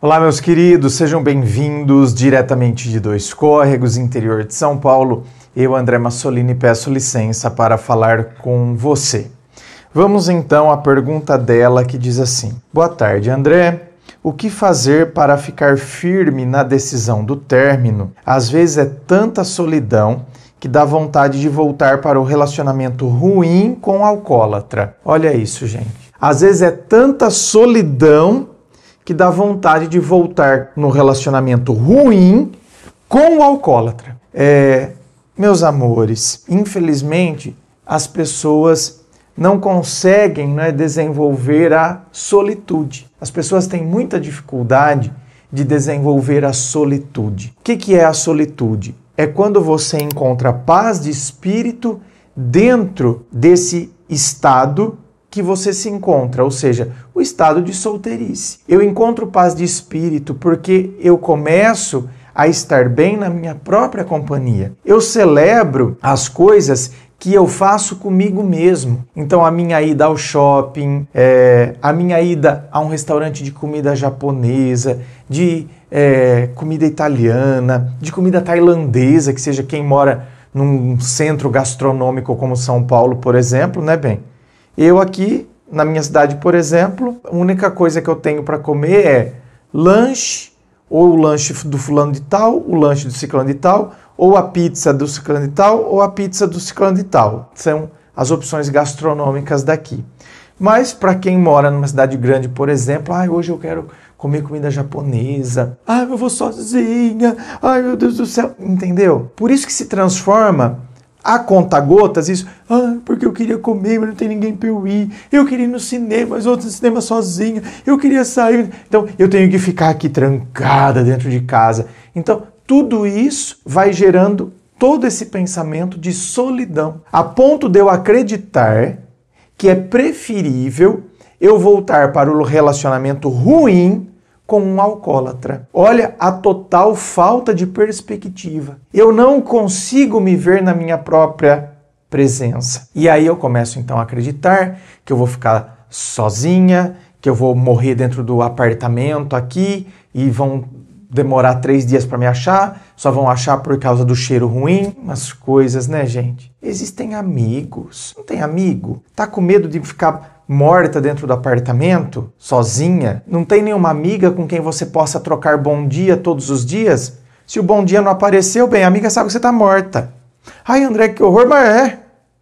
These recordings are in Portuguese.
Olá, meus queridos, sejam bem-vindos diretamente de Dois Córregos, interior de São Paulo. Eu, André Massolini, peço licença para falar com você. Vamos então à pergunta dela que diz assim: Boa tarde, André. O que fazer para ficar firme na decisão do término? Às vezes é tanta solidão que dá vontade de voltar para o relacionamento ruim com o alcoólatra. Olha isso, gente. Às vezes é tanta solidão que dá vontade de voltar no relacionamento ruim com o alcoólatra. É, meus amores, infelizmente as pessoas não conseguem né, desenvolver a solitude. As pessoas têm muita dificuldade de desenvolver a solitude. O que, que é a solitude? É quando você encontra paz de espírito dentro desse estado que você se encontra, ou seja, o estado de solteirice. Eu encontro paz de espírito porque eu começo a estar bem na minha própria companhia. Eu celebro as coisas que eu faço comigo mesmo. Então, a minha ida ao shopping, é, a minha ida a um restaurante de comida japonesa, de é, comida italiana, de comida tailandesa, que seja quem mora num centro gastronômico como São Paulo, por exemplo, né, bem? Eu aqui, na minha cidade, por exemplo, a única coisa que eu tenho para comer é lanche, ou o lanche do fulano de tal, o lanche do ciclano de tal, ou a pizza do ciclano de tal, ou a pizza do ciclano de tal. São as opções gastronômicas daqui. Mas para quem mora numa cidade grande, por exemplo, ah, hoje eu quero comer comida japonesa. Ah, eu vou sozinha. Ai, meu Deus do céu, entendeu? Por isso que se transforma a conta gotas, isso, ah, porque eu queria comer, mas não tem ninguém para eu ir, eu queria ir no cinema, mas outro no cinema sozinha, eu queria sair, então eu tenho que ficar aqui trancada dentro de casa. Então, tudo isso vai gerando todo esse pensamento de solidão, a ponto de eu acreditar que é preferível eu voltar para o relacionamento ruim com um alcoólatra. Olha a total falta de perspectiva. Eu não consigo me ver na minha própria presença. E aí eu começo então a acreditar que eu vou ficar sozinha, que eu vou morrer dentro do apartamento aqui e vão demorar três dias para me achar, só vão achar por causa do cheiro ruim, umas coisas, né, gente? Existem amigos. Não tem amigo? Tá com medo de ficar morta dentro do apartamento, sozinha? Não tem nenhuma amiga com quem você possa trocar bom dia todos os dias? Se o bom dia não apareceu, bem, a amiga sabe que você tá morta. Ai, André, que horror, mas é.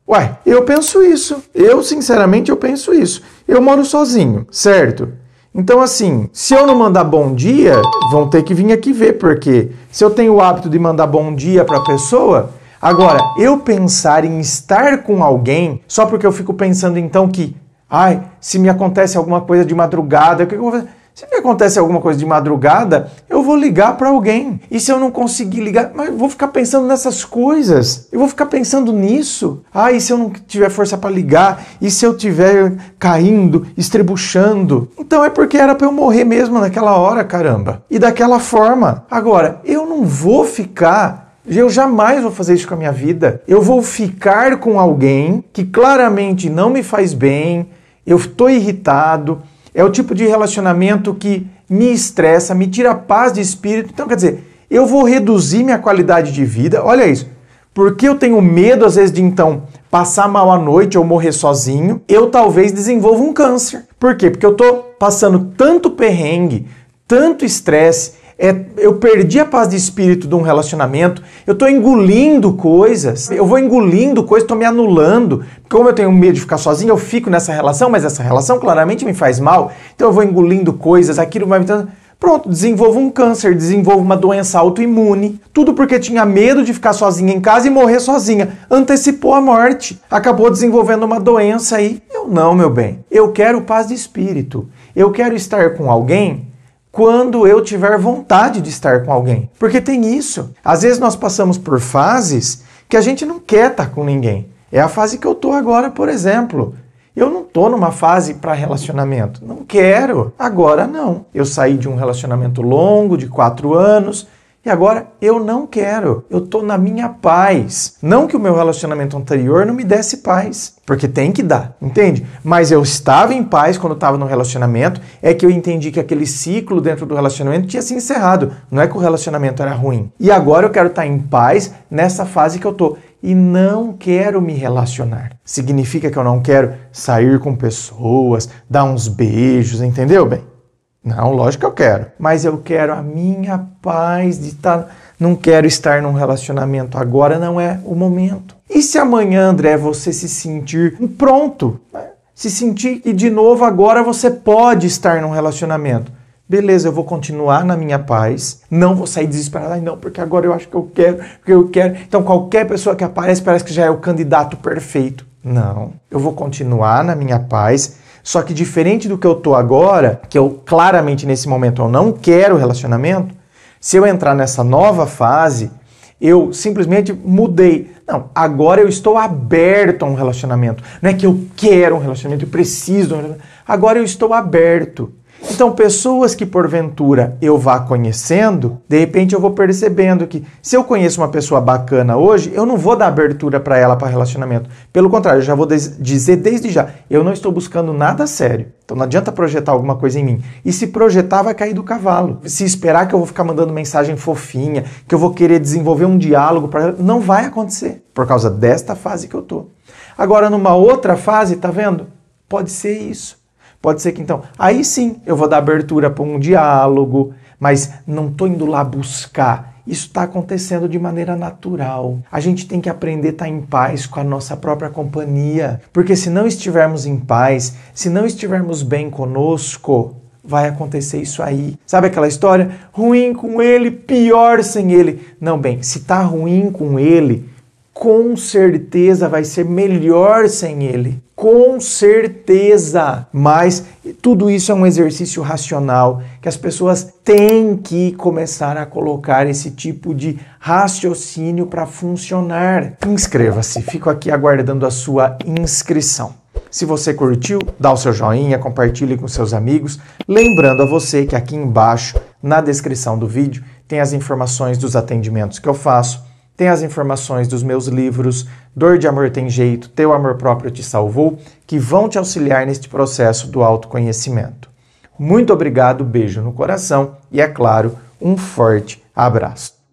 Uai, eu penso isso. Eu, sinceramente, eu penso isso. Eu moro sozinho, certo? Então, assim, se eu não mandar bom dia, vão ter que vir aqui ver, porque se eu tenho o hábito de mandar bom dia para a pessoa, agora, eu pensar em estar com alguém, só porque eu fico pensando então que, ai, se me acontece alguma coisa de madrugada, o que eu vou fazer? Se me acontece alguma coisa de madrugada, eu vou ligar para alguém. E se eu não conseguir ligar, mas eu vou ficar pensando nessas coisas. Eu vou ficar pensando nisso. Ah, e se eu não tiver força para ligar? E se eu tiver caindo, estrebuchando? Então é porque era para eu morrer mesmo naquela hora, caramba. E daquela forma. Agora, eu não vou ficar eu jamais vou fazer isso com a minha vida. Eu vou ficar com alguém que claramente não me faz bem, eu estou irritado, é o tipo de relacionamento que me estressa, me tira paz de espírito. Então, quer dizer, eu vou reduzir minha qualidade de vida. Olha isso. Porque eu tenho medo, às vezes, de então passar mal à noite ou morrer sozinho, eu talvez desenvolva um câncer. Por quê? Porque eu estou passando tanto perrengue, tanto estresse, é, eu perdi a paz de espírito de um relacionamento, eu estou engolindo coisas, eu vou engolindo coisas, estou me anulando. Como eu tenho medo de ficar sozinho, eu fico nessa relação, mas essa relação claramente me faz mal, então eu vou engolindo coisas, aquilo vai me dando. Pronto, desenvolvo um câncer, desenvolvo uma doença autoimune, tudo porque tinha medo de ficar sozinha em casa e morrer sozinha. Antecipou a morte, acabou desenvolvendo uma doença aí. Eu não, meu bem. Eu quero paz de espírito. Eu quero estar com alguém quando eu tiver vontade de estar com alguém. Porque tem isso. Às vezes nós passamos por fases que a gente não quer estar com ninguém. É a fase que eu tô agora, por exemplo. Eu não tô numa fase para relacionamento. Não quero. Agora não. Eu saí de um relacionamento longo, de quatro anos, e agora eu não quero, eu estou na minha paz. Não que o meu relacionamento anterior não me desse paz, porque tem que dar, entende? Mas eu estava em paz quando estava no relacionamento, é que eu entendi que aquele ciclo dentro do relacionamento tinha se encerrado. Não é que o relacionamento era ruim. E agora eu quero estar tá em paz nessa fase que eu estou e não quero me relacionar. Significa que eu não quero sair com pessoas, dar uns beijos, entendeu bem? Não, lógico que eu quero. Mas eu quero a minha paz de estar. Tá, não quero estar num relacionamento agora, não é o momento. E se amanhã, André, você se sentir pronto, né? se sentir e de novo agora você pode estar num relacionamento. Beleza, eu vou continuar na minha paz, não vou sair desesperado, ah, não, porque agora eu acho que eu quero, porque eu quero. Então qualquer pessoa que aparece parece que já é o candidato perfeito. Não, eu vou continuar na minha paz, só que diferente do que eu tô agora, que eu claramente nesse momento eu não quero relacionamento, se eu entrar nessa nova fase, eu simplesmente mudei. Não, agora eu estou aberto a um relacionamento. Não é que eu quero um relacionamento, eu preciso. Um relacionamento. Agora eu estou aberto. Então, pessoas que porventura eu vá conhecendo, de repente eu vou percebendo que se eu conheço uma pessoa bacana hoje, eu não vou dar abertura para ela para relacionamento. Pelo contrário, eu já vou dizer desde já, eu não estou buscando nada sério. Então não adianta projetar alguma coisa em mim. E se projetar, vai cair do cavalo. Se esperar que eu vou ficar mandando mensagem fofinha, que eu vou querer desenvolver um diálogo para ela, não vai acontecer por causa desta fase que eu tô. Agora numa outra fase, tá vendo? Pode ser isso. Pode ser que então, aí sim eu vou dar abertura para um diálogo, mas não estou indo lá buscar. Isso está acontecendo de maneira natural. A gente tem que aprender a estar tá em paz com a nossa própria companhia, porque se não estivermos em paz, se não estivermos bem conosco, vai acontecer isso aí. Sabe aquela história? Ruim com ele, pior sem ele. Não, bem, se tá ruim com ele, com certeza vai ser melhor sem ele. Com certeza! Mas tudo isso é um exercício racional que as pessoas têm que começar a colocar esse tipo de raciocínio para funcionar. Inscreva-se, fico aqui aguardando a sua inscrição. Se você curtiu, dá o seu joinha, compartilhe com seus amigos. Lembrando a você que aqui embaixo, na descrição do vídeo, tem as informações dos atendimentos que eu faço tem as informações dos meus livros Dor de Amor Tem Jeito, Teu Amor Próprio Te Salvou, que vão te auxiliar neste processo do autoconhecimento. Muito obrigado, beijo no coração e, é claro, um forte abraço.